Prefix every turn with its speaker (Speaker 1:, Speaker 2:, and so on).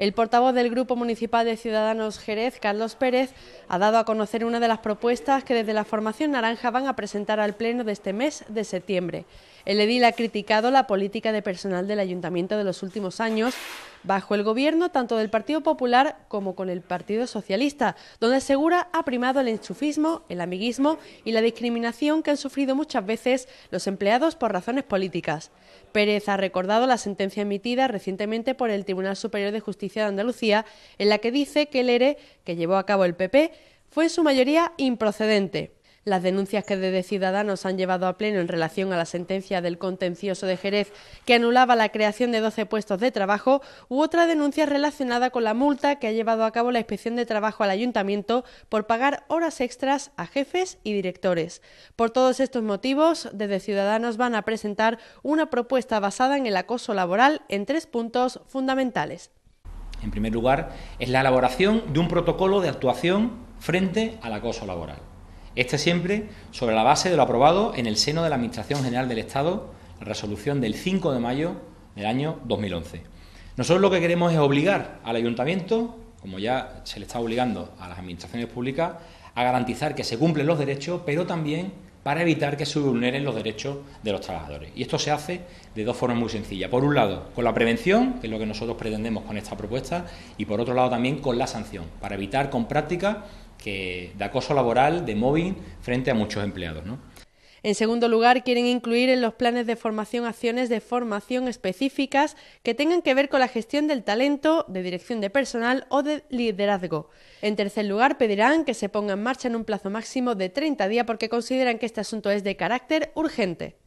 Speaker 1: El portavoz del Grupo Municipal de Ciudadanos Jerez, Carlos Pérez, ha dado a conocer una de las propuestas que desde la Formación Naranja van a presentar al Pleno de este mes de septiembre. El edil ha criticado la política de personal del Ayuntamiento de los últimos años, bajo el gobierno tanto del Partido Popular como con el Partido Socialista, donde Segura ha primado el enchufismo, el amiguismo y la discriminación que han sufrido muchas veces los empleados por razones políticas. Pérez ha recordado la sentencia emitida recientemente por el Tribunal Superior de Justicia de Andalucía, en la que dice que el ERE e, que llevó a cabo el PP fue en su mayoría improcedente, las denuncias que desde Ciudadanos han llevado a pleno en relación a la sentencia del contencioso de Jerez que anulaba la creación de 12 puestos de trabajo u otra denuncia relacionada con la multa que ha llevado a cabo la Inspección de Trabajo al Ayuntamiento por pagar horas extras a jefes y directores. Por todos estos motivos, desde Ciudadanos van a presentar una propuesta basada en el acoso laboral en tres puntos fundamentales.
Speaker 2: En primer lugar, es la elaboración de un protocolo de actuación frente al acoso laboral. Este siempre sobre la base de lo aprobado en el seno de la Administración General del Estado, la resolución del 5 de mayo del año 2011. Nosotros lo que queremos es obligar al ayuntamiento, como ya se le está obligando a las administraciones públicas, a garantizar que se cumplen los derechos, pero también para evitar que se vulneren los derechos de los trabajadores. Y esto se hace de dos formas muy sencillas. Por un lado, con la prevención, que es lo que nosotros pretendemos con esta propuesta, y por otro lado también con la sanción, para evitar con práctica que, de acoso laboral, de móvil, frente a muchos empleados.
Speaker 1: En segundo lugar, quieren incluir en los planes de formación acciones de formación específicas que tengan que ver con la gestión del talento, de dirección de personal o de liderazgo. En tercer lugar, pedirán que se ponga en marcha en un plazo máximo de 30 días porque consideran que este asunto es de carácter urgente.